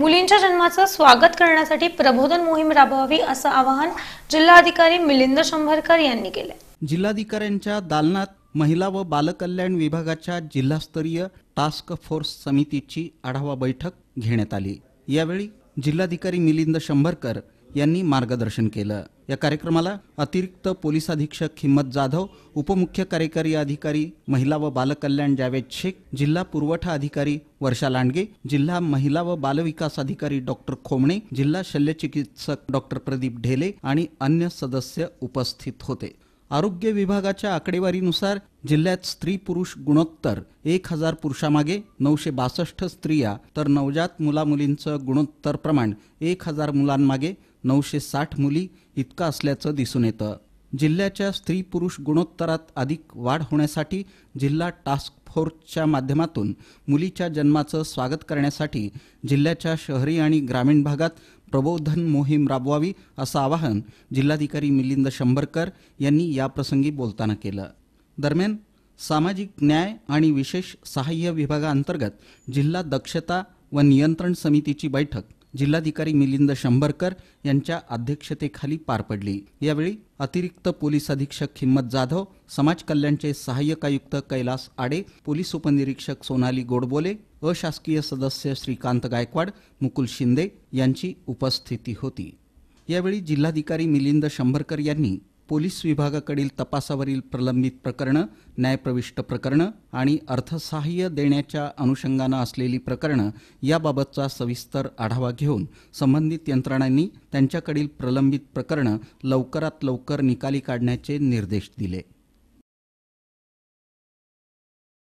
मुलींच्या जन्माचं स्वागत करण्यासाठी प्रबोधन मोहीम राबवावी असं आवाहन जिल्हाधिकारी मिलिंद शंभरकर यांनी केलं जिल्हाधिकाऱ्यांच्या दालनात महिला व बालकल्याण विभागाच्या जिल्हास्तरीय टास्क फोर्स समितीची आढावा बैठक घेण्यात आली यावेळी जिल्हाधिकारी मिलिंद शंभरकर यांनी मार्गदर्शन केलं या कार्यक्रमाला अतिरिक्त पोलीस अधीक्षक हिम्मत जाधव उपमुख्य कार्यकारी अधिकारी महिला व बालकल्याण जावेद शेख जिल्हा पुरवठा अधिकारी वर्षा लांडगे जिल्हा महिला व बालविकास अधिकारी डॉक्टर खोमणे जिल्हा शल्यचिकित्सक डॉक्टर प्रदीप ढेले आणि अन्य सदस्य उपस्थित होते आरोग्य विभागाच्या आकडेवारीनुसार जिल्ह्यात स्त्री पुरुष गुणोत्तर एक हजार पुरुषामागे नऊशे बासष्ट स्त्रिया तर नवजात मुलामुलींचं गुणोत्तर प्रमाण एक हजार मुलांमागे नऊशे साठ मुली इतका असल्याचं दिसून येतं जिल्ह्याच्या स्त्री पुरुष गुणोत्तरात अधिक वाढ होण्यासाठी जिल्हा टास्क फोर्सच्या माध्यमातून मुलीच्या जन्माचं स्वागत करण्यासाठी जिल्ह्याच्या शहरी आणि ग्रामीण भागात प्रबोधन मोहीम राबवावी असं आवाहन जिल्हाधिकारी मिलिंद शंभरकर यांनी याप्रसंगी बोलताना केलं दरम्यान सामाजिक न्याय आणि विशेष सहाय्य विभागाअंतर्गत जिल्हा दक्षता व नियंत्रण समितीची बैठक जिल्हाधिकारी मिलिंद शंभरकर यांच्या अध्यक्षतेखाली पार पडली यावेळी अतिरिक्त पोलीस अधीक्षक हिम्मत जाधव समाज कल्याणचे सहाय्यक आयुक्त कैलास आडे पोलीस उपनिरीक्षक सोनाली गोडबोले अशासकीय सदस्य श्रीकांत गायकवाड मुकुल शिंदे यांची उपस्थिती होती यावेळी जिल्हाधिकारी मिलिंद शंभरकर यांनी पोलीस विभागाकडील तपासावरील प्रलंबित प्रकरणं न्यायप्रविष्ट प्रकरणं आणि अर्थसहाय्य देण्याच्या अनुषंगानं असलेली प्रकरणं याबाबतचा सविस्तर आढावा घेऊन संबंधित यंत्रणांनी त्यांच्याकडील प्रलंबित प्रकरणं लवकरात लवकर निकाली काढण्याचे निर्देश दिले